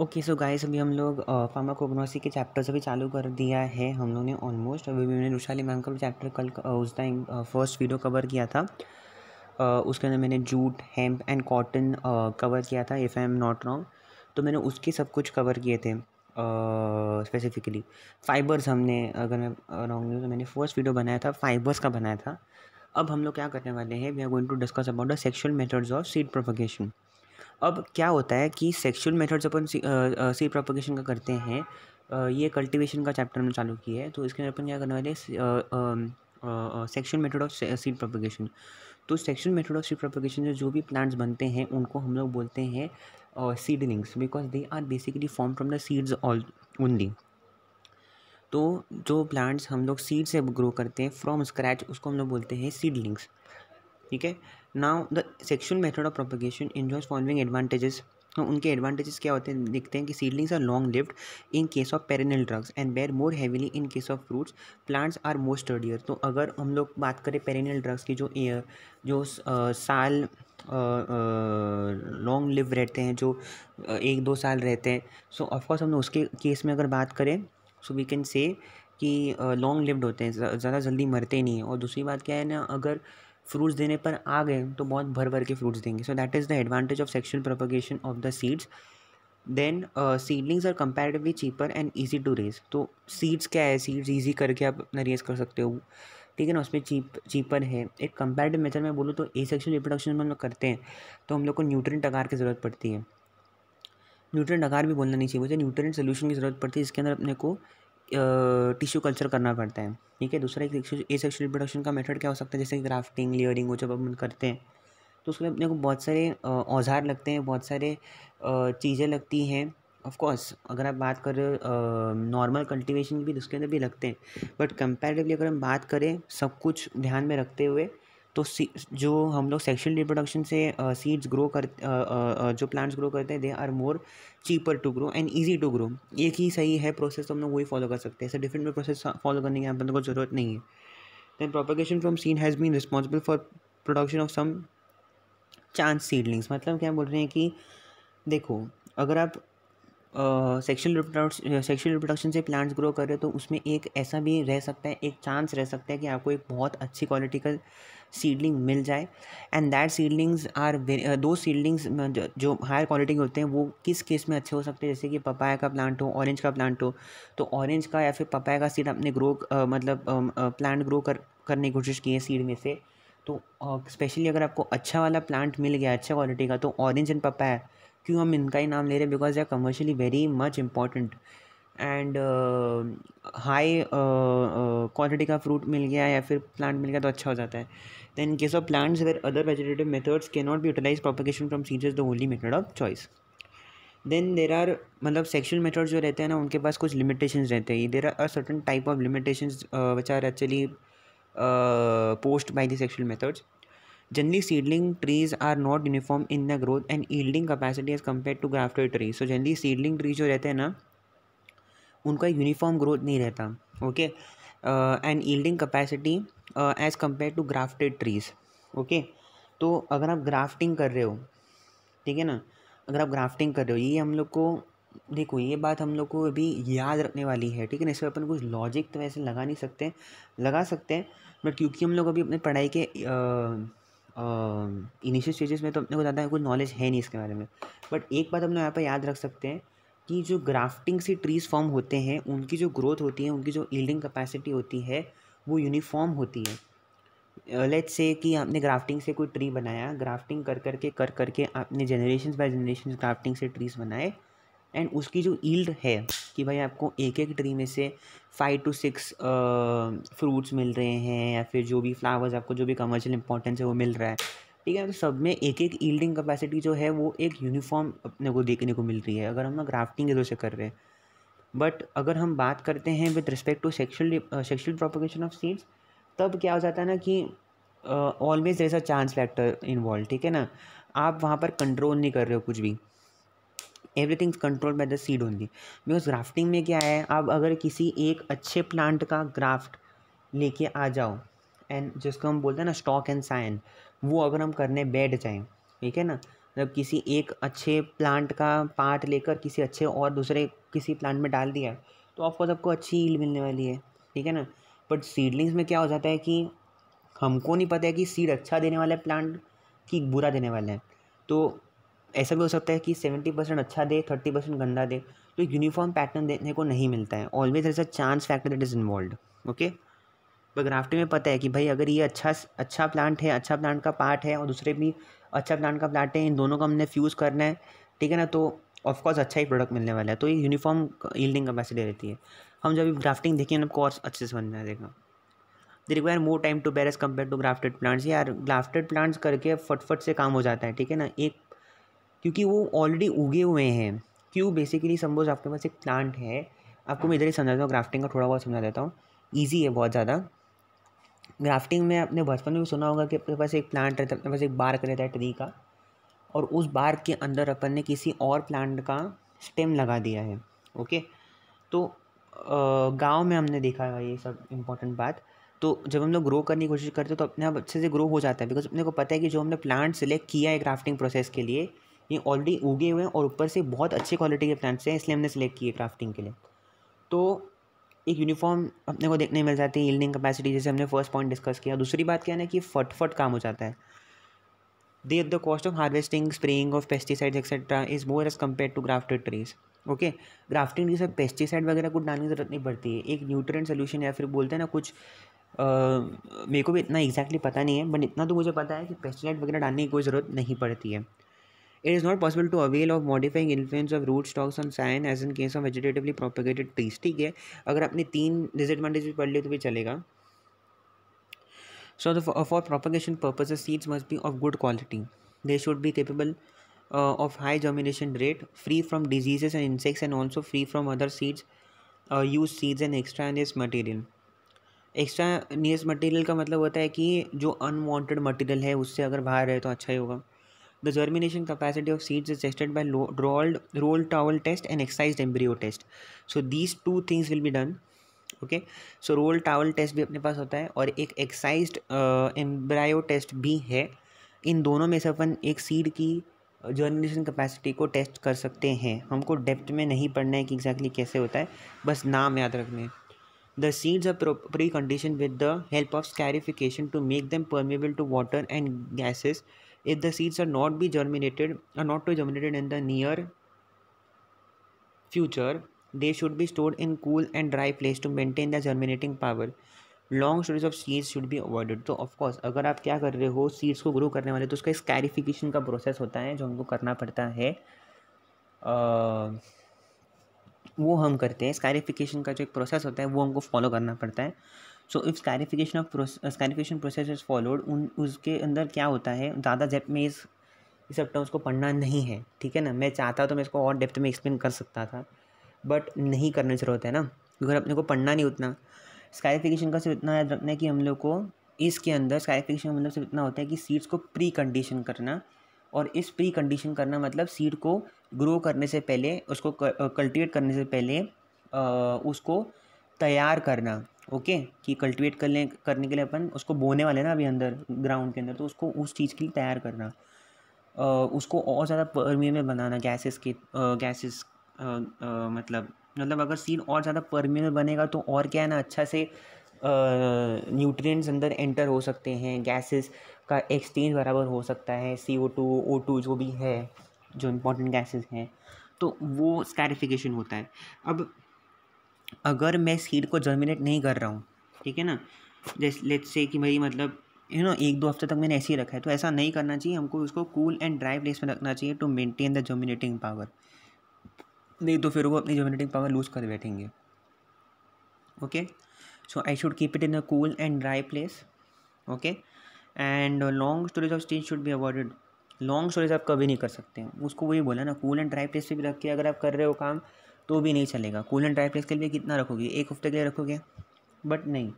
Okay so guys अभी हम लोग फार्माकोग्नोसी के चैप्टर से भी चालू कर दिया है हम लोग ने ऑलमोस्ट अभी मैंने रुशाली मैम का भी चैप्टर कल उस टाइम फर्स्ट वीडियो कवर किया था उसके अंदर मैंने jute hemp and cotton cover किया था if I am not wrong तो मैंने उसके सब कुछ कवर किए थे स्पेसिफिकली फाइबर्स हमने अगर मैं रॉन्ग नहीं तो मैंने फर्स्ट वीडियो बनाया था फाइबर्स का बनाया था अब हम लोग क्या करने वाले हैं we are going to discuss about the sexual methods of seed propagation अब क्या होता है कि सेक्शुअल मेथड्स अपन सीड प्रोपोगेशन का करते हैं ये कल्टीवेशन का चैप्टर हमने चालू किया है तो इसके अंदर अपन क्या करने वाले sexual method of seed propagation तो sexual method of seed propagation से जो भी प्लांट्स बनते हैं उनको हम लोग बोलते हैं seedlings because they are basically form from the seeds all only तो जो प्लांट्स हम लोग सीड से ग्रो करते हैं फ्रॉम स्क्रैच उसको हम लोग बोलते हैं सीडलिंग्स ठीक है now the sexual method of propagation enjoys following advantages तो उनके एडवांटेजेस क्या होते हैं देखते हैं कि seedlings are long lived in case of perennial drugs and bear more heavily in case of fruits plants are more sturdier तो अगर हम लोग बात करें पेरेनल ड्रग्स की जो एयर जो आ, साल लॉन्ग लिव रहते हैं जो आ, एक दो साल रहते हैं सो ऑफकोर्स हम लोग उसके केस में अगर बात करें सो वी कैन से कि लॉन्ग लिव्ड होते हैं ज़्यादा जल्दी मरते नहीं हैं और दूसरी बात क्या है ना अगर फ्रूट्स देने पर आ गए तो बहुत भर भर के फ्रूट्स देंगे so that is the advantage of sexual propagation of the seeds then seedlings are comparatively cheaper and easy to raise तो सीड्स क्या है सीड्स ईजी करके आप अपना रेज कर सकते हो ठीक है ना उसमें चीप चीपर है एक कंपेरेटिव मेथड में बोलूँ तो ए सेक्शुअल रिप्रोडक्शन में हम लोग करते हैं तो हम लोग को न्यूट्रेंट अगार की ज़रूरत पड़ती है न्यूट्रेंट टकार भी बोलना नहीं चाहिए मुझे न्यूट्रेंट सोल्यूशन की ज़रूरत पड़ती है इसके अंदर अपने को टिश्यू कल्चर करना पड़ता है ठीक है दूसरा एक सेक्शुअल रिप्रोडक्शन का मेथड क्या हो सकता है जैसे ग्राफ्टिंग लेयरिंग वो जब हम करते हैं तो उसमें अपने को बहुत सारे औजार लगते हैं बहुत सारे चीज़ें लगती हैं ऑफकोर्स अगर आप बात करें नॉर्मल कल्टिवेशन की भी तो उसके अंदर भी लगते हैं बट कंपेरेटिवली अगर हम बात करें सब कुछ ध्यान में रखते हुए तो जो हम लोग सेक्शुअल रिप्रोडक्शन से सीड्स ग्रो कर जो प्लांट्स ग्रो करते हैं they are more cheaper to grow and easy to grow एक ही सही है प्रोसेस तो हम लोग वही फॉलो कर सकते हैं ऐसे डिफरेंट प्रोसेस फॉलो करने की अपन तो को ज़रूरत नहीं है than propagation from seed has been responsible for production of some chance seedlings मतलब क्या बोल रहे हैं कि देखो अगर आप सेक्शुअल सेक्शुअल रिप्रोडक्शन से प्लांट्स ग्रो कर रहे हो तो उसमें एक ऐसा भी रह सकता है एक चांस रह सकता है कि आपको एक बहुत अच्छी क्वालिटी का सीडलिंग मिल जाए एंड दैट सीडलिंग्स आर दो सीडलिंग्स जो हायर क्वालिटी के होते हैं वो किस केस में अच्छे हो सकते हैं जैसे कि पपाया का प्लांट हो ऑरेंज का प्लांट हो तो ऑरेंज का या फिर पपाया का सीड आपने ग्रो मतलब प्लांट ग्रो कर करने की कोशिश की है सीड में से तो स्पेशली अगर आपको अच्छा वाला प्लांट मिल गया अच्छा क्वालिटी का तो ऑरेंज एंड पपाया क्यों हम इनका ही नाम ले रहे हैं because they are commercially very much important and high quality का फ्रूट मिल गया या फिर प्लांट मिल गया तो अच्छा हो जाता है Then in case of plants where other vegetative methods cannot be utilized, propagation from seeds is the only method of choice. Then there are मतलब सेक्शुअल मेथड्स जो रहते हैं ना उनके पास कुछ लिमिटेशंस रहते हैं there are a certain type of limitations which are actually posed by the sexual methods generally seedling trees are not uniform in their growth and yielding capacity as compared to grafted trees so generally seedling trees जो रहते हैं ना उनका uniform growth नहीं रहता okay and yielding capacity as compare to grafted trees okay तो अगर आप ग्राफ्टिंग कर रहे हो ठीक है ना अगर आप ग्राफ्टिंग कर रहे हो ये हम लोग को देखो ये बात हम लोग को अभी याद रखने वाली है ठीक है ना इस पर अपन कुछ लॉजिक तो वैसे लगा नहीं सकते लगा सकते हैं बट क्योंकि हम लोग अभी अपने पढ़ाई के इनिशियल uh, स्टेजेस uh, में तो अपने को ज़्यादा कुछ नॉलेज है नहीं इसके बारे में बट एक बात हम लोग यहाँ पर याद रख सकते हैं कि जो ग्राफ्टिंग से ट्रीज़ फॉर्म होते हैं उनकी जो ग्रोथ होती है उनकी जो ईल्डिंग कैपेसिटी होती है वो यूनिफॉर्म होती है लेट्स से कि आपने ग्राफ्टिंग से कोई ट्री बनाया ग्राफ्टिंग कर करके कर करके आपने जनरेशन बाय जनरेशन ग्राफ्टिंग से ट्रीज बनाए एंड उसकी जो ईल्ड है कि भाई आपको एक एक ट्री में से फाइव टू सिक्स फ्रूट्स मिल रहे हैं या फिर जो भी फ्लावर्स आपको जो भी कमर्शियल इंपॉर्टेंस है वो मिल रहा है ठीक है तो सब में एक एक ईल्डिंग कैपेसिटी जो है वो एक यूनिफॉर्म अपने को देखने को मिल रही है अगर हम ना ग्राफ्टिंग के तो से कर रहे हैं बट अगर हम बात करते हैं with respect to sexual sexual propagation of seeds तब क्या हो जाता है ना कि always there a chance factor involve ठीक है ना आप वहाँ पर कंट्रोल नहीं कर रहे हो कुछ भी everything control by the seed only because grafting में क्या है आप अगर किसी एक अच्छे प्लांट का ग्राफ्ट लेके आ जाओ एंड जिसको हम बोलते हैं ना स्टॉक एंड साइन वो अगर हम करने बैठ जाएँ ठीक है ना जब किसी एक अच्छे प्लांट का पार्ट लेकर किसी अच्छे और दूसरे किसी प्लांट में डाल दिया है तो ऑफकोर्स आपको अच्छी ईल मिलने वाली है ठीक है ना बट सीडलिंग्स में क्या हो जाता है कि हमको नहीं पता है कि सीड अच्छा देने वाला है प्लांट कि बुरा देने वाला है तो ऐसा भी हो सकता है कि सेवेंटी परसेंट अच्छा दे थर्टी परसेंट गंदा दे तो यूनिफॉर्म पैटर्न देखने को नहीं मिलता है always a chance factor that is involve okay पर ग्राफ्टिंग में पता है कि भाई अगर ये अच्छा अच्छा प्लांट है अच्छा प्लांट का पार्ट है और दूसरे भी अच्छा प्लांट का प्लांट है इन दोनों को हमने फ्यूज़ करना है ठीक है ना तो ऑफकोर्स अच्छा ही प्रोडक्ट मिलने वाला है तो ये यूनिफॉर्म ईल्डिंग कैपेसिटी रहती है हम जब ग्राफ्टिंग देखेंगे हमको और अच्छे से समझ देगा जाएगा they require more time to bear as compare to grafted plants यार ग्राफ्टेड प्लांट्स करके फटफट से काम हो जाता है ठीक है ना एक क्योंकि वो ऑलरेडी उगे हुए हैं क्यों बेसिकली सपोज आपके पास एक प्लांट है आपको मैं इधर ही समझाता हूँ ग्राफ्टिंग का थोड़ा बहुत समझा देता हूँ ईजी है बहुत ज़्यादा ग्राफ्टिंग में आपने बचपन में भी सुना होगा कि आपके पास एक प्लांट रहता है अपने पास एक बार्क रहता है ट्री का और उस बार के अंदर अपन ने किसी और प्लांट का स्टेम लगा दिया है ओके तो गांव में हमने देखा है ये सब इम्पोर्टेंट बात तो जब हम लोग ग्रो करने की कोशिश करते हैं तो अपने आप अच्छे से ग्रो हो जाता है बिकॉज अपने को पता है कि जो हमने प्लांट सेलेक्ट किया है क्राफ्टिंग प्रोसेस के लिए ये ऑलरेडी उगे हुए हैं और ऊपर से बहुत अच्छे क्वालिटी के प्लांट्स हैं इसलिए हमने सेलेक्ट किए ग्राफ्टिंग के लिए तो एक यूनिफॉर्म अपने को देखने मिल जाती है ईल्डिंग कैपेसिटी जैसे हमने फर्स्ट पॉइंट डिस्कस किया दूसरी बात क्या है ना कि फटफट काम हो जाता है the, the cost of harvesting spraying of pesticides etc is more as compared to grafted trees okay grafting trees में पेस्टिसाइड वगैरह कुछ डालने की जरूरत नहीं पड़ती है एक न्यूट्रेंट सोल्यूशन या फिर बोलते हैं ना कुछ मेरे को भी इतना एग्जैक्टली exactly पता नहीं है बट इतना तो मुझे पता है कि पेस्टिसाइड वगैरह डालने की कोई ज़रूरत नहीं पड़ती है it is not possible to avail of modifying influence of root stocks on scion as in case of vegetatively propagated trees ठीक है अगर आपने तीन डिसएडवांटेज भी पढ़ लिया तो भी चलेगा So the, for for propagation purposes, seeds must be of good quality. They should be capable uh, of high germination rate, free from diseases and insects, and also free from other seeds, uh, used seeds and extraneous material. Extraneous material का मतलब होता है कि जो unwanted material है उससे अगर बाहर रहे तो अच्छा ही होगा the germination capacity of seeds is tested by rolled roll towel test and excise embryo test so these two things will be done okay so roll towel test भी अपने पास होता है और एक एक्साइज एम्ब्रायो टेस्ट भी है इन दोनों में से अपन एक सीड की जर्नलेशन uh, कैपेसिटी को टेस्ट कर सकते हैं हमको डेप्थ में नहीं पढ़ना है कि एग्जैक्टली exactly कैसे होता है बस नाम याद रखने the seeds are precondition with the help of scarification to make them permeable to water and gases if the seeds are not be germinated are not to germinated in the near future They should be stored in cool and dry place to maintain the germinating power. Long storage of seeds should be avoided तो of course अगर आप क्या कर रहे हो seeds को grow करने वाले तो उसका स्कैरिफिकेशन का प्रोसेस होता है जो हमको करना पड़ता है आ, वो हम करते हैं स्कैरिफिकेशन का जो एक प्रोसेस होता है वो हमको फॉलो करना पड़ता है so if scarification of scarification process is followed उन उसके अंदर क्या होता है ज़्यादा जेप में इस सब टर्म्स को पढ़ना नहीं है ठीक है ना मैं चाहता तो मैं इसको और डेप्थ में एक्सप्लेन कर सकता था बट नहीं करने ज़रूरत है ना क्योंकि अपने को पढ़ना नहीं उतना स्काइफिकेशन का सिर्फ इतना याद रखना है कि हम लोग को इसके अंदर स्काइफिकेशन मतलब सिर्फ इतना होता है कि सीड्स को प्री कंडीशन करना और इस प्री कंडीशन करना मतलब सीड को ग्रो करने से पहले उसको कल्टिवेट करने से पहले आ, उसको तैयार करना ओके कि कल्टिवेट करने करने के लिए अपन उसको बोने वाले ना अभी अंदर ग्राउंड के अंदर तो उसको उस चीज़ के लिए तैयार करना आ, उसको और ज़्यादा में बनाना गैसेस के गैसेस मतलब मतलब अगर सीड और ज़्यादा परमिनल बनेगा तो और क्या है ना अच्छा से न्यूट्रिएंट्स अंदर एंटर हो सकते हैं गैसेस का एक्सचेंज बराबर हो सकता है सी ओ टू ओ टू जो भी है जो इम्पोर्टेंट गैसेस हैं तो वो स्कैरिफिकेशन होता है अब अगर मैं सीड को जर्मिनेट नहीं कर रहा हूँ ठीक है ना जैसे लेट्स से कि भाई मतलब यू नो एक दो हफ्ते तक मैंने ऐसे ही रखा है तो ऐसा नहीं करना चाहिए हमको उसको कूल एंड ड्राई प्लेस में रखना चाहिए to maintain the germinating power नहीं तो फिर वो अपनी जनरेटिंग पावर लूज़ कर बैठेंगे okay so I should keep it in a cool and dry place okay and long storage of steam should be avoided long storage आप कभी नहीं कर सकते उसको वही बोला ना कूल एंड ड्राई प्लेस पे भी रख के अगर आप कर रहे हो काम तो भी नहीं चलेगा कूल एंड ड्राई प्लेस के लिए कितना रखोगे एक हफ्ते के लिए रखोगे बट नहीं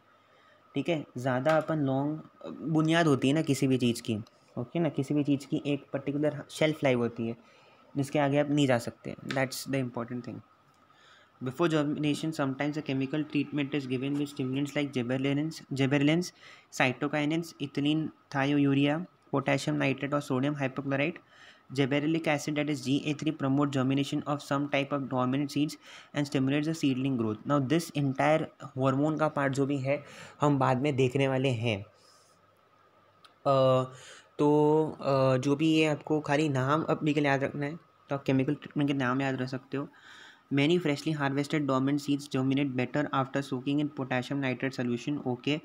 ठीक है ज़्यादा अपन लॉन्ग बुनियाद होती है ना किसी भी चीज़ की ओके ना किसी भी चीज़ की एक पर्टिकुलर शेल्फ लाइफ होती है जिसके आगे आप नहीं जा सकते that's the important thing before germination sometimes a chemical treatment is given with stimulants like gibberellins gibberellins cytokinins ethylene urea potassium nitrate और sodium hypochlorite gibberellic is G A three promote germination of some type of dormant seeds and stimulate the seedling growth now this entire hormone का part जो भी है हम बाद में देखने वाले हैं uh, तो जो भी ये आपको खाली नाम अब के याद रखना है तो आप केमिकल ट्रीटमेंट के नाम याद रख सकते हो many freshly harvested dormant seeds germinate better after soaking in potassium nitrate solution okay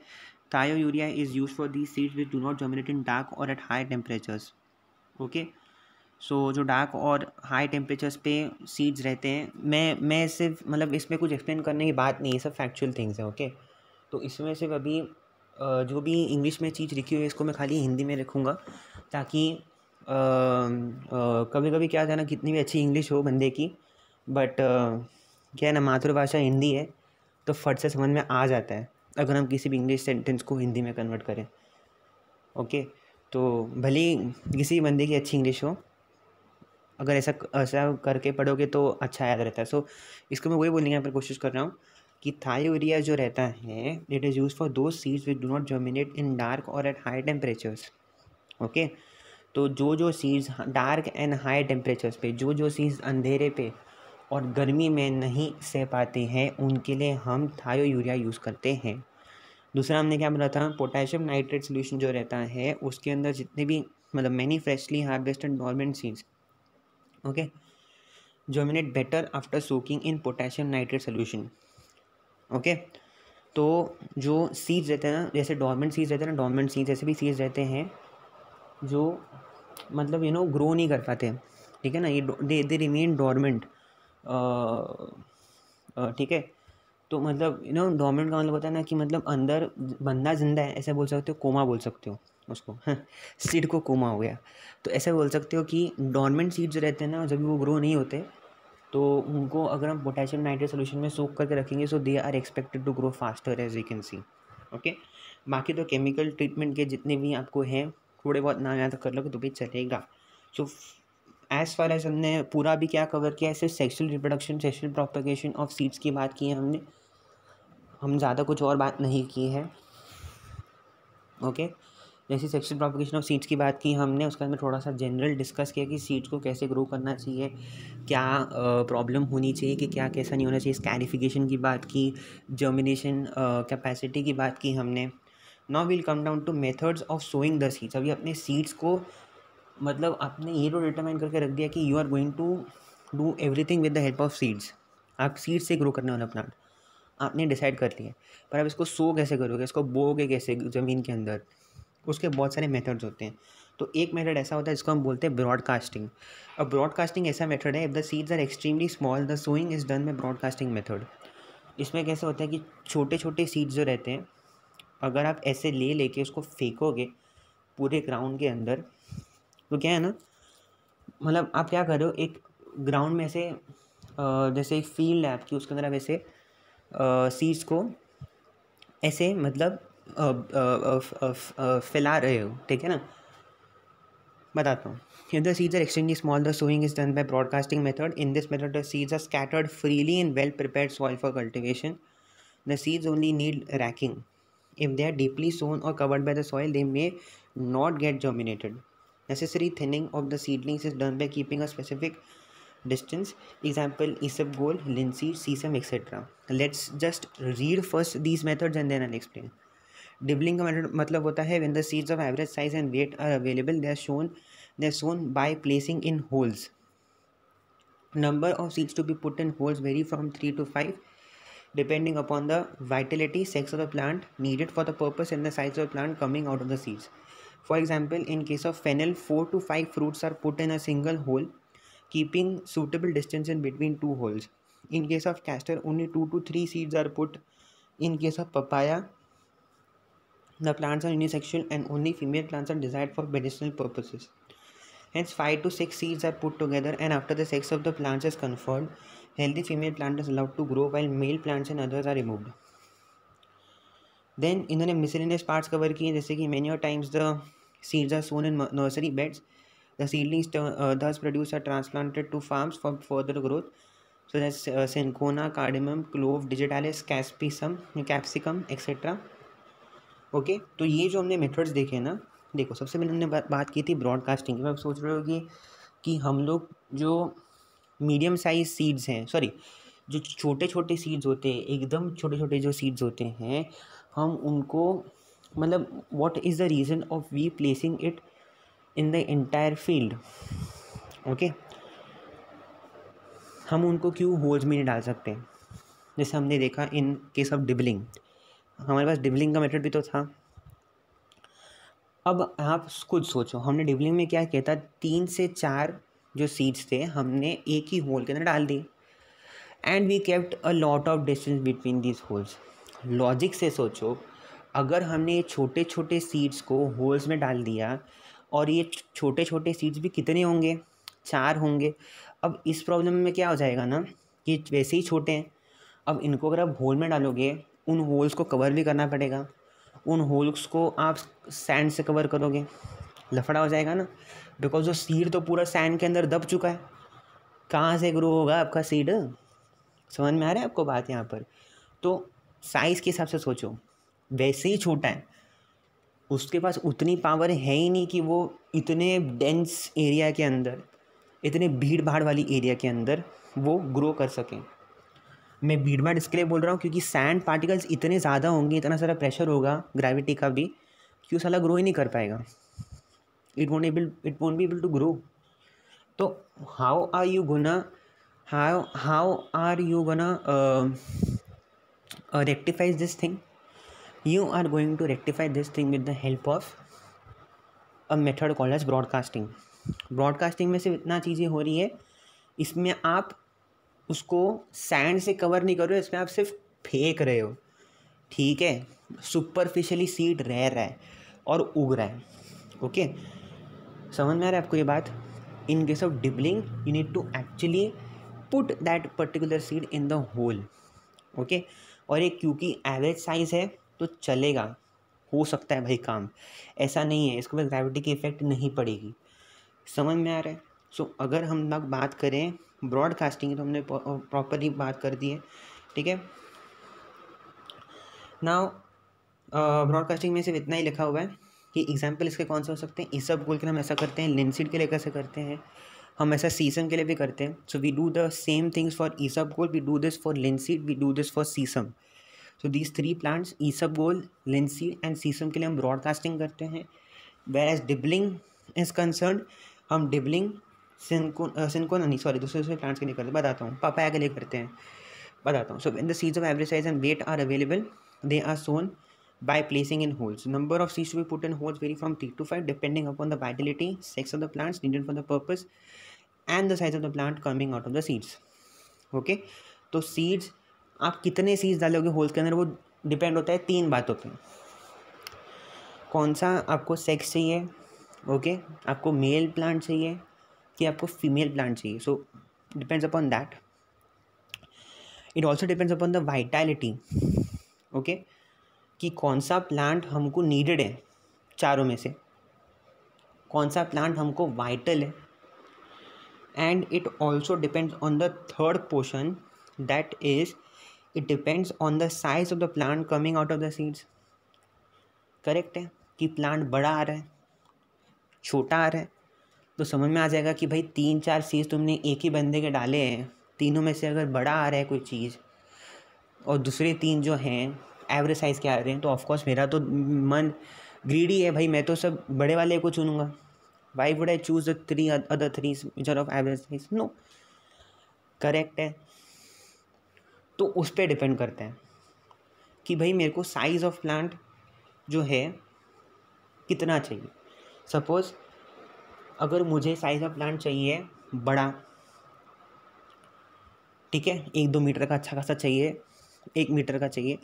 thiourea is use for these seeds which do not germinate in dark or at high temperatures okay so जो dark और high temperatures पे seeds रहते हैं मैं मैं सिर्फ मतलब इसमें कुछ एक्सप्लेन करने की बात नहीं है सब फैक्चुअल थिंग्स हैं ओके तो इसमें सिर्फ अभी जो भी इंग्लिश में चीज़ लिखी हुई है इसको मैं खाली हिंदी में लिखूँगा ताकि कभी कभी क्या जाना ना कितनी भी अच्छी इंग्लिश हो बंदे की बट क्या है ना मातृभाषा हिंदी है तो फट से समझ में आ जाता है अगर हम किसी भी इंग्लिश सेंटेंस को हिंदी में कन्वर्ट करें ओके तो भले ही किसी बंदे की अच्छी इंग्लिश हो अगर ऐसा ऐसा करके पढ़ोगे तो अच्छा याद रहता है सो इसको मैं वही बोलने की यहाँ पर कोशिश कर रहा हूँ कि थायोरिया जो रहता है it is use for those seeds which do not germinate in dark or at high temperatures okay तो जो जो seeds dark and high temperatures पे जो जो सीड्स अंधेरे पे और गर्मी में नहीं सह पाते हैं उनके लिए हम थायो यूरिया यूज़ करते हैं दूसरा हमने क्या बोला था पोटेशियम नाइट्रेट सोल्यूशन जो रहता है उसके अंदर जितने भी मतलब many freshly harvested dormant seeds okay germinate better after soaking in potassium nitrate solution okay तो जो सीड्स रहते हैं ना जैसे डॉर्मेंट सीड्स रहते हैं ना डॉर्मेंट सीड्स ऐसे भी सीड्स रहते हैं जो मतलब यू नो ग्रो नहीं कर पाते ठीक है ना ये दे दे रिमेन डॉर्मेंट ठीक है तो मतलब यू नो डॉर्मेंट का मतलब होता है ना कि मतलब अंदर बंदा जिंदा है ऐसे बोल सकते हो कोमा बोल सकते हो उसको सीड को कोमा हो गया तो ऐसे बोल सकते हो कि डॉर्मेंट सीड्स रहते हैं ना जब वो ग्रो नहीं होते तो उनको अगर हम पोटेशियम नाइट्रेट सोल्यूशन में सूख करके रखेंगे so they are expected to grow faster as you can see okay बाकी तो केमिकल ट्रीटमेंट के जितने भी आपको हैं थोड़े बहुत नाम याद कर लो तो भी चलेगा सो एज़ फार एज हमने पूरा भी क्या कवर किया ऐसे sexual reproduction sexual propagation of seeds की बात की है हमने हम ज़्यादा कुछ और बात नहीं की है ओके okay? जैसे सेक्शन प्रोपोगेशन ऑफ सीड्स की बात की हमने उसके बाद में थोड़ा सा जनरल डिस्कस किया कि सीड्स को कैसे ग्रो करना चाहिए क्या प्रॉब्लम होनी चाहिए कि क्या कैसा नहीं होना चाहिए स्कैरिफिकेशन की बात की जर्मिनेशन कैपेसिटी की बात की हमने now will come down to methods of sowing the seeds अभी अपने सीड्स को मतलब आपने ये तो डिटरमाइन करके रख दिया कि you are going to do everything with the help of seeds आप सीड्स से ग्रो करने वाला प्लांट आपने डिसाइड कर लिया पर आप इसको सो कैसे करोगे इसको बोगे कैसे ज़मीन के अंदर उसके बहुत सारे मेथड्स होते हैं तो एक मेथड ऐसा होता है जिसको हम बोलते हैं ब्रॉडकास्टिंग अब ब्रॉडकास्टिंग ऐसा मेथड है if the seeds are extremely small the sowing is done में ब्रॉडकास्टिंग मेथड इसमें कैसे होता है कि छोटे छोटे सीड्स जो रहते हैं अगर आप ऐसे ले लेके उसको फेंकोगे पूरे ग्राउंड के अंदर तो क्या है ना मतलब आप क्या करो एक ग्राउंड में ऐसे जैसे एक फील्ड है आपकी उसके अंदर आप ऐसे सीड्स को ऐसे मतलब फैला रहे हो ठीक है ना बताता हूँ in the seize are एक्सटेंडली small the sowing is done by broadcasting method in this method the seize are scattered freely in well prepare soil for cultivation the seize only need ranking if they are deeply सोन और covered by the soil they may not gate जोमिनेटेड necessary thinning of the seedlings is done by keeping a specific distance example इसब गोल Linsey sesame etcetera let's just read first these methods and then an explain dibbling का मतलब होता है when the seeds of average size and weight are available they are shown they are sown by placing in holes number of seeds to be put in holes vary from three to five depending upon the vitality sex of the plant needed for the purpose in the size of plant coming out of the seeds for example in case of fennel four to five fruits are put in a single hole keeping suitable distance in between two holes in case of castor only two to three seeds are put in case of papaya The plants are unisexual and only female plants are desired for medicinal purposes. Hence, five to six seeds are put together, and after the sex of the plants is confirmed, healthy female plant is allowed to grow while male plants and others are removed. Then, इन्होंने miscellaneous parts cover किए जैसे कि many times the seeds are sown in nursery beds. The seedlings uh, thus produced are transplanted to farms for further growth. So that's uh, Cardium, cardamom, clove, digitalis, capsicum, capsicum, etc. Okay तो ये जो हमने methods देखे ना देखो सबसे पहले हमने बात की थी ब्रॉडकास्टिंग की मैं सोच रहे हो कि, कि हम लोग जो मीडियम साइज सीड्स हैं सॉरी जो छोटे छोटे सीड्स होते हैं एकदम छोटे छोटे जो सीड्स होते हैं हम उनको मतलब what is the reason of we placing it in the entire field okay हम उनको क्यों होल्स में नहीं डाल सकते जैसे हमने देखा इन केस ऑफ डिबलिंग हमारे पास डिबलिंग का मेथड भी तो था अब आप खुद सोचो हमने डिबलिंग में क्या किया था तीन से चार जो सीड्स थे हमने एक ही होल के अंदर डाल दिए and we kept a lot of distance between these holes logic से सोचो अगर हमने ये छोटे छोटे सीड्स को होल्स में डाल दिया और ये छोटे छोटे सीड्स भी कितने होंगे चार होंगे अब इस प्रॉब्लम में क्या हो जाएगा ना कि वैसे ही छोटे हैं अब इनको अगर आप होल में डालोगे उन होल्स को कवर भी करना पड़ेगा उन होल्स को आप सैंड से कवर करोगे लफड़ा हो जाएगा ना बिकॉज वो सीड तो पूरा सैंड के अंदर दब चुका है कहाँ से ग्रो होगा आपका सीड समझ में आ रहा है आपको बात यहाँ पर तो साइज़ के हिसाब से सोचो वैसे ही छोटा है उसके पास उतनी पावर है ही नहीं कि वो इतने डेंस एरिया के अंदर इतने भीड़ भाड़ वाली एरिया के अंदर वो ग्रो कर सकें मैं भीड़ भाड़ इसके लिए बोल रहा हूँ क्योंकि सैंड पार्टिकल्स इतने ज़्यादा होंगे इतना सारा प्रेशर होगा ग्रेविटी का भी कि वो सला ग्रो ही नहीं कर पाएगा it won't able it won't be able to grow तो how are you gonna how how are you gonna rectifies this thing you are going to rectify this thing with the help of a method call as broadcasting broadcasting में सिर्फ इतना चीज़ें हो रही है इसमें आप उसको सैंड से कवर नहीं कर रहे हो इसमें आप सिर्फ फेंक रहे हो ठीक है सुपरफिशली सीड रह रहा है और उग रहा है ओके समझ में आ रहा है आपको ये बात in case of dibbling you need to actually put that particular seed in the hole okay और ये क्योंकि एवरेज साइज है तो चलेगा हो सकता है भाई काम ऐसा नहीं है इसके ग्रेविटी की इफेक्ट नहीं पड़ेगी समझ में आ रहा है सो so, अगर हम लोग बात करें ब्रॉडकास्टिंग तो हमने प्रॉपरली बात कर दी है ठीक है नाउ ब्रॉडकास्टिंग में सिर्फ इतना ही लिखा हुआ है कि एग्जाम्पल इसके कौन से हो सकते हैं इस सब गोल के लिए हम ऐसा करते हैं लिनसिड के लिए कैसे करते हैं हम ऐसा सीसम के लिए भी करते हैं so we do the same things for सब गोल we do this for linseed we do this for sesame so these three plants सब गोल लिनसीड एंड सीसम के लिए हम ब्रॉडकास्टिंग करते हैं whereas dibbling is concern हम डिबलिंग सिंको सिंकोना नहीं सॉरी दूसरे दूसरे प्लांट्स के लिए करते बताता हूँ पपाया के लिए करते हैं बताता हूँ so in the seeds of average size and weight are available they are sown by placing in holes. Number of seeds to be put in holes vary from 3 to 5 depending upon the vitality, sex of the plants needed for the purpose and the size of the plant coming out of the seeds. Okay? तो seeds आप कितने seeds डालोगे holes के अंदर वो depend होता है तीन बातों पे कौन सा आपको सेक्स चाहिए ओके okay? आपको मेल प्लांट चाहिए कि आपको फीमेल प्लांट चाहिए so depends upon that it also depends upon the vitality okay कि कौन सा प्लांट हमको नीडेड है चारों में से कौन सा प्लांट हमको वाइटल है and it also depends on the third portion that is it depends on the size of the plant coming out of the seeds correct है कि प्लांट बड़ा आ रहा है छोटा आ रहा है तो समझ में आ जाएगा कि भाई तीन चार चीज़ तुमने एक ही बंदे के डाले हैं तीनों में से अगर बड़ा आ रहा है कोई चीज़ और दूसरे तीन जो हैं एवरेज साइज़ के आ रहे हैं तो ऑफकोर्स मेरा तो मन ग्रीडी है भाई मैं तो सब बड़े वाले को चुनूँगा why would I choose the three other three major of average size no correct है तो उस पर डिपेंड करता है कि भाई मेरे को साइज़ ऑफ प्लांट जो है कितना चाहिए सपोज़ अगर मुझे साइज़ का प्लांट चाहिए बड़ा ठीक है एक दो मीटर का अच्छा खासा चाहिए एक मीटर का चाहिए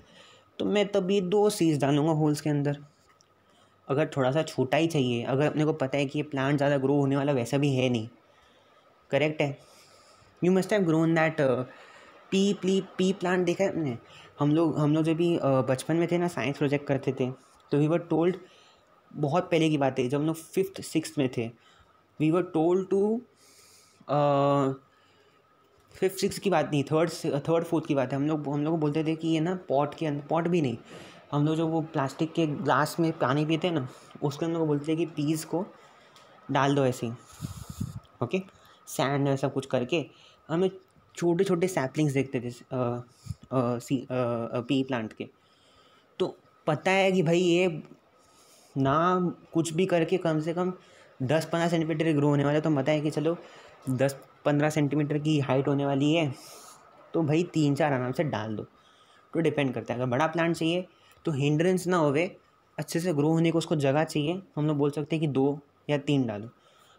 तो मैं तभी दो सीज डालूंगा होल्स के अंदर अगर थोड़ा सा छोटा ही चाहिए अगर अपने को पता है कि ये प्लांट ज़्यादा ग्रो होने वाला वैसा भी है नहीं करेक्ट है you must have grown that p प्ली पी प्लांट देखा है अपने हम लोग हम लोग जब भी uh, बचपन में थे ना साइंस प्रोजेक्ट करते थे तो वी वर टोल्ड बहुत पहले की बात है जब हम लोग फिफ्थ सिक्स में थे we were told to fifth six की बात नहीं थर्ड थर्ड फोर्थ की बात है हम लोग हम लोग बोलते थे कि ये ना पॉट के अंदर पॉट भी नहीं हम लोग जो वो प्लास्टिक के ग्लास में पानी पीते हैं ना उसके अंदर बोलते थे कि पीस को डाल दो ऐसे ही ओके सैंड ऐसा कुछ करके हमें छोटे छोटे सैपलिंग्स देखते थे आ, आ, सी आ, पी प्लांट के तो पता है कि भाई ये ना कुछ भी करके कम से कम दस पंद्रह सेंटीमीटर ग्रो होने वाला तो पता है कि चलो दस पंद्रह सेंटीमीटर की हाइट होने वाली है तो भाई तीन चार आराम से डाल दो तो डिपेंड करता है अगर बड़ा प्लांट चाहिए तो हिंड्रेंस ना होवे अच्छे से ग्रो होने को उसको जगह चाहिए हम लोग बोल सकते हैं कि दो या तीन डालो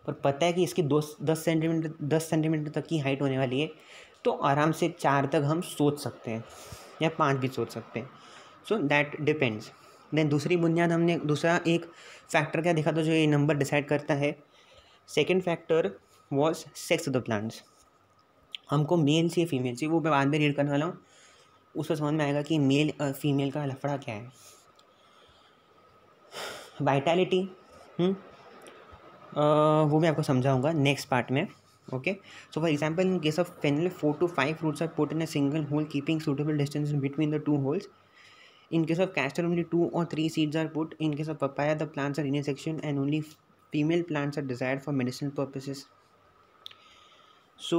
पर पता है कि इसकी दो दस सेंटीमीटर दस सेंटीमीटर तक की हाइट होने वाली है तो आराम से चार तक हम सोच सकते हैं या पाँच भी सोच सकते हैं सो दैट डिपेंड्स देन दूसरी बुनियाद हमने दूसरा एक फैक्टर क्या देखा था जो ये नंबर डिसाइड करता है second factor was sex the plants हमको मेल से फीमेल से वो मैं बाद में रीड करने वाला हूँ उसमें समझ में आएगा कि मेल और फीमेल का लफड़ा क्या है वाइटैलिटी हम्म, वो मैं आपको समझाऊंगा नेक्स्ट पार्ट में okay so for example in case of fennel four to five roots are put in a single hole keeping suitable distance between the two holes In case of castor, only two or three seeds are put. In case of papaya, the plants are unisection and only female plants are desired for medicinal purposes. So,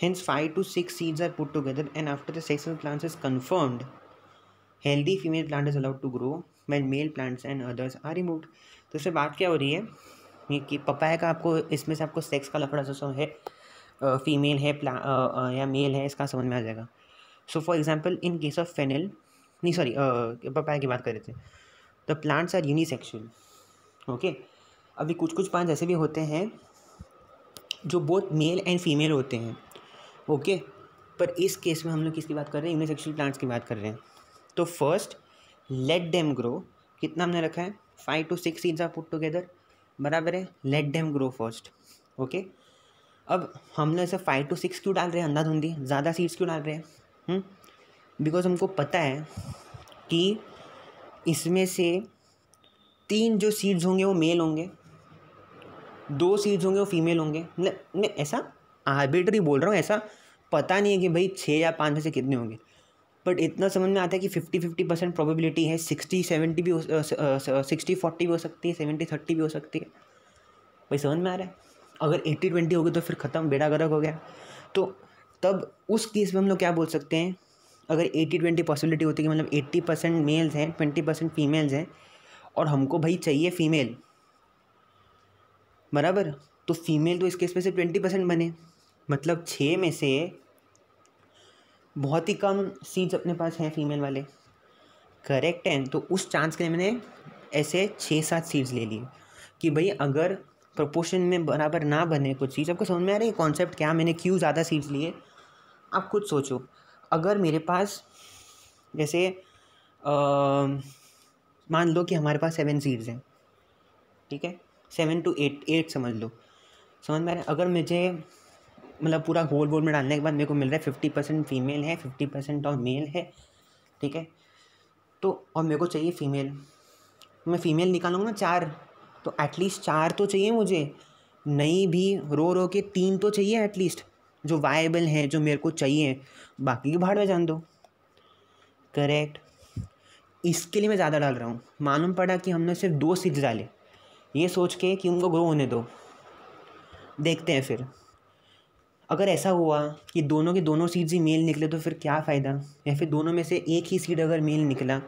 hence, five to six seeds are put together, and after the sex of plants is confirmed, healthy female plant is allowed to grow well male plants and others are removed तो इससे बात क्या हो रही है ये कि papaya का आपको इसमें से आपको सेक्स का लफड़ा जो है फीमेल है प्ला आ, आ, या मेल है इसका समझ में आ जाएगा so for example in case of fennel नहीं सॉरी पपाया की बात कर रहे थे the plants are unisexual okay अभी कुछ कुछ प्लांट्स ऐसे भी होते हैं जो बहुत मेल एंड फीमेल होते हैं ओके पर इस केस में हम लोग किसकी बात कर रहे हैं यूनिसेक्शुअल प्लांट्स की बात कर रहे हैं तो फर्स्ट लेट डेम ग्रो कितना हमने रखा है five to six seeds are put together बराबर है let them grow first okay अब हम लोग ऐसे फाइव टू सिक्स क्यों डाल रहे हैं अंधाधुंधी ज़्यादा सीड्स क्यों डाल रहे हैं हम्म? बिकॉज हमको पता है कि इसमें से तीन जो सीड्स होंगे वो मेल होंगे दो सीड्स होंगे वो फीमेल होंगे मतलब मैं ऐसा आर्बिट्री बोल रहा हूँ ऐसा पता नहीं है कि भाई छः या पाँच में से कितने होंगे बट इतना समझ में आता है कि फिफ्टी फिफ्टी परसेंट प्रोबेबिलिटी है सिक्सटी सेवेंटी भी सिक्सटी फोर्टी भी हो सकती है सेवेंटी थर्टी भी हो सकती है भाई समझ में आ रहा है अगर एट्टी ट्वेंटी होगी तो फिर ख़त्म बेड़ा गर्क हो गया तो तब उस केस में हम लोग क्या बोल सकते हैं अगर एटी ट्वेंटी पॉसिबिलिटी होती है कि मतलब एट्टी परसेंट मेल्स हैं ट्वेंटी परसेंट फीमेल्स हैं और हमको भाई चाहिए फीमेल बराबर तो फीमेल तो इस केस में से ट्वेंटी परसेंट बने मतलब छः में से बहुत ही कम सीट्स अपने पास हैं फीमेल वाले करेक्ट हैं तो उस चांस के लिए मैंने ऐसे छः सात सीट्स ले ली कि भाई अगर प्रोपोर्शन में बराबर ना बने कुछ चीज़ आपको समझ में आ रही है कॉन्सेप्ट क्या मैंने क्यों ज़्यादा सीट्स लिए आप खुद सोचो अगर मेरे पास जैसे मान लो कि हमारे पास सेवन सीट्स हैं ठीक है सेवन टू एट एट समझ लो समझ में अगर मुझे मतलब पूरा होल बोर्ड में डालने के बाद मेरे को मिल रहा है फिफ्टी परसेंट फीमेल है फिफ्टी परसेंट और मेल है ठीक है तो और मेरे को चाहिए फीमेल मैं फीमेल निकालूंगा ना चार तो एटलीस्ट चार तो चाहिए मुझे नहीं भी रो रो के तीन तो चाहिए एटलीस्ट जो वायबल हैं जो मेरे को चाहिए बाकी की भाड़ में जान दो करेक्ट इसके लिए मैं ज़्यादा डाल रहा हूँ मालूम पड़ा कि हमने सिर्फ दो सीट डाले ये सोच के कि उनको ग्रो होने दो देखते हैं फिर अगर ऐसा हुआ कि दोनों के दोनों सीट ही मेल निकले तो फिर क्या फ़ायदा या फिर दोनों में से एक ही सीट अगर मेल निकला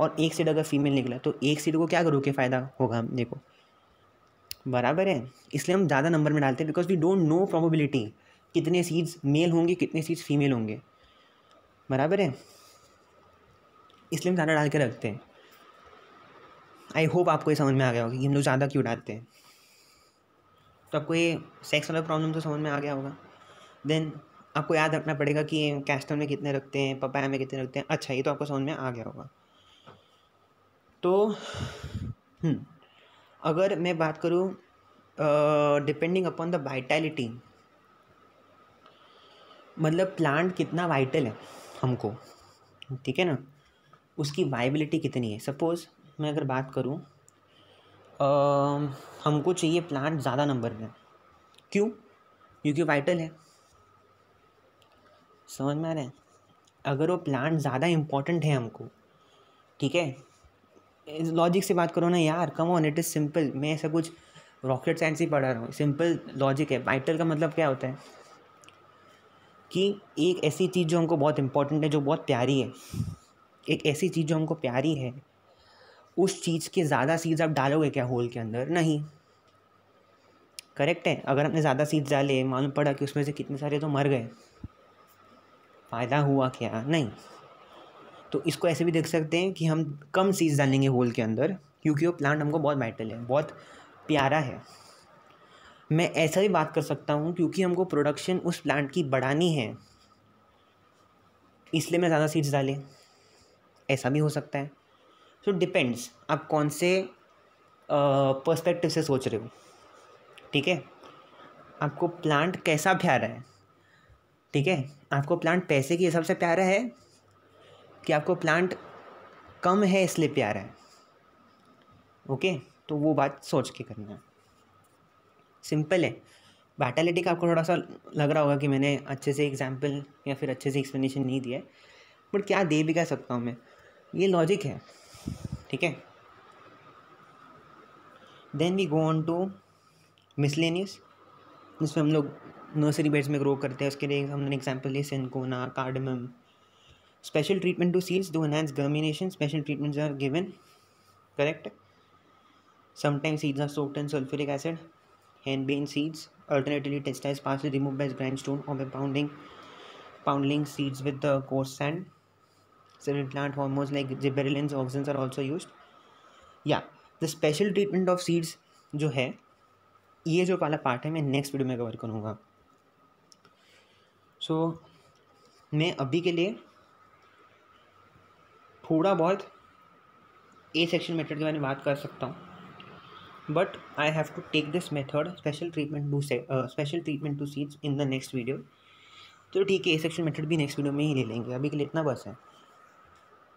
और एक सीट अगर फीमेल निकला तो एक सीट को क्या करो के फ़ायदा होगा देखो बराबर है इसलिए हम ज़्यादा नंबर में डालते हैं because we don't know probability कितने सीड्स मेल होंगे कितने सीड्स फीमेल होंगे बराबर है इसलिए हम दाना डाल के रखते हैं आई होप आपको ये समझ में आ गया होगा कि हम लोग ज़्यादा क्यों डालते हैं तो आपको ये सेक्स वाला प्रॉब्लम तो समझ में आ गया होगा देन आपको याद रखना पड़ेगा कि कैस्टम में कितने रखते हैं पपाया में कितने रखते हैं अच्छा ये तो आपको समझ में आ गया होगा तो हम्म, अगर मैं बात करूँ डिपेंडिंग अपॉन द वाइटैलिटी मतलब प्लांट कितना वाइटल है हमको ठीक है ना उसकी वाइबिलिटी कितनी है सपोज़ मैं अगर बात करूँ हमको चाहिए प्लांट ज़्यादा नंबर में क्यों क्योंकि वाइटल है समझ में आ रहा है अगर वो प्लांट ज़्यादा इम्पोर्टेंट है हमको ठीक है लॉजिक से बात करो ना यार come on it is simple मैं ऐसा कुछ रॉकेट साइंस ही पढ़ा रहा हूँ सिंपल लॉजिक है वाइटल का मतलब क्या होता है कि एक ऐसी चीज़ जो हमको बहुत इम्पोर्टेंट है जो बहुत प्यारी है एक ऐसी चीज़ जो हमको प्यारी है उस चीज़ के ज़्यादा सीड्स आप डालोगे क्या होल के अंदर नहीं करेक्ट है अगर हमने ज़्यादा सीड्स डाले मालूम पड़ा कि उसमें से कितने सारे तो मर गए फ़ायदा हुआ क्या नहीं तो इसको ऐसे भी देख सकते हैं कि हम कम सीड्स डालेंगे होल के अंदर क्योंकि वो प्लांट हमको बहुत वाइटल है बहुत प्यारा है मैं ऐसा भी बात कर सकता हूँ क्योंकि हमको प्रोडक्शन उस प्लांट की बढ़ानी है इसलिए मैं ज़्यादा सीड्स डाले ऐसा भी हो सकता है सो so, डिपेंड्स आप कौन से पर्सपेक्टिव से सोच रहे हो ठीक है आपको प्लांट कैसा प्यारा है ठीक है आपको प्लांट पैसे के हिसाब से प्यारा है कि आपको प्लांट कम है इसलिए प्यारा है ओके तो वो बात सोच के करना है सिंपल है का आपको थोड़ा सा लग रहा होगा कि मैंने अच्छे से एग्जाम्पल या फिर अच्छे से एक्सप्लेनेशन नहीं दिया है बट क्या दे भी कह सकता हूँ मैं ये लॉजिक है ठीक है then we go on to miscellaneous जिसमें हम लोग नर्सरी बेड्स में ग्रो करते हैं उसके लिए हमने एग्जाम्पल लिए cinchona cardamom special treatment to seeds to enhance germination special treatments are given correct sometimes seeds are soaked and sulphuric acid hand बेन seeds alternately testa is pass remove by grind stone और pounding पाउंडलिंग seeds with the coarse sand civil plant hormones like gibberellins oxygen are also use या the special treatment of seeds जो है ये जो पहला part है मैं नेक्स्ट वीडियो में कवर करूँगा सो so, मैं अभी के लिए थोड़ा बहुत ए सेक्शन मेथड के बारे में बात कर सकता हूँ but I have to take this method special treatment to special treatment to seeds in the next video तो ठीक है ए सेक्शन मेथड भी नेक्स्ट वीडियो में ही ले लेंगे अभी के लिए इतना बस है